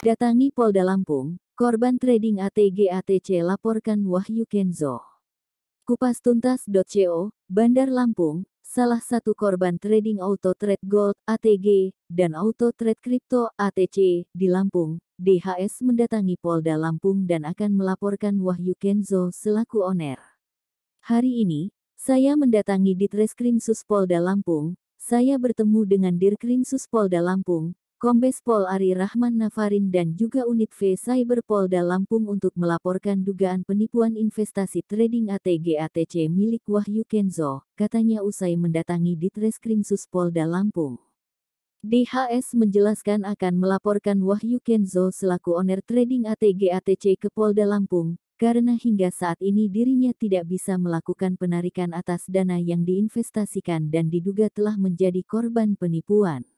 Datangi Polda Lampung, korban trading ATG ATC laporkan Wahyu Kenzo. Kupas tuntas.co, Bandar Lampung, salah satu korban trading auto trade gold ATG dan auto trade kripto ATC di Lampung, DHS mendatangi Polda Lampung dan akan melaporkan Wahyu Kenzo selaku owner. Hari ini, saya mendatangi Ditreskrim Suspolda Lampung, saya bertemu dengan Dirkrim Suspolda Lampung, Kombes Pol Ari Rahman Navarin dan juga unit V Cyber Polda Lampung untuk melaporkan dugaan penipuan investasi trading ATG ATC milik Wahyu Kenzo, katanya usai mendatangi Ditreskrimsus Polda Lampung. DHS menjelaskan akan melaporkan Wahyu Kenzo selaku owner trading ATG ATC ke Polda Lampung, karena hingga saat ini dirinya tidak bisa melakukan penarikan atas dana yang diinvestasikan dan diduga telah menjadi korban penipuan.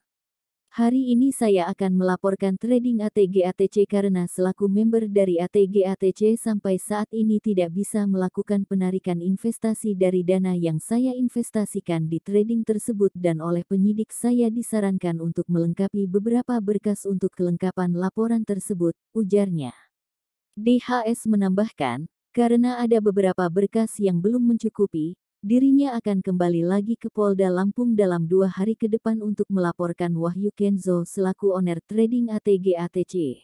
Hari ini saya akan melaporkan trading ATG ATC karena selaku member dari ATG ATC sampai saat ini tidak bisa melakukan penarikan investasi dari dana yang saya investasikan di trading tersebut dan oleh penyidik saya disarankan untuk melengkapi beberapa berkas untuk kelengkapan laporan tersebut, ujarnya. DHS menambahkan, karena ada beberapa berkas yang belum mencukupi, dirinya akan kembali lagi ke Polda Lampung dalam dua hari ke depan untuk melaporkan Wahyu Kenzo selaku owner trading ATG ATC.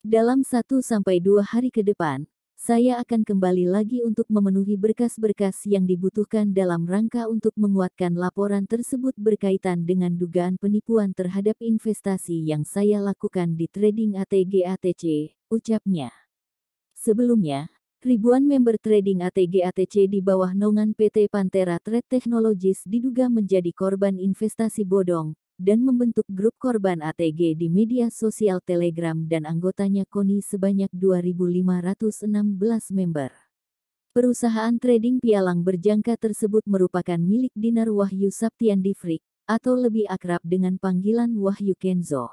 Dalam satu sampai dua hari ke depan, saya akan kembali lagi untuk memenuhi berkas-berkas yang dibutuhkan dalam rangka untuk menguatkan laporan tersebut berkaitan dengan dugaan penipuan terhadap investasi yang saya lakukan di trading ATG ATC, ucapnya. Sebelumnya, ribuan member trading ATG ATC di bawah naungan PT Pantera Trade Technologies diduga menjadi korban investasi bodong dan membentuk grup korban ATG di media sosial Telegram dan anggotanya KONI sebanyak 2.516 member. Perusahaan trading pialang berjangka tersebut merupakan milik Dinar Wahyu Saptian Difrik, atau lebih akrab dengan panggilan Wahyu Kenzo.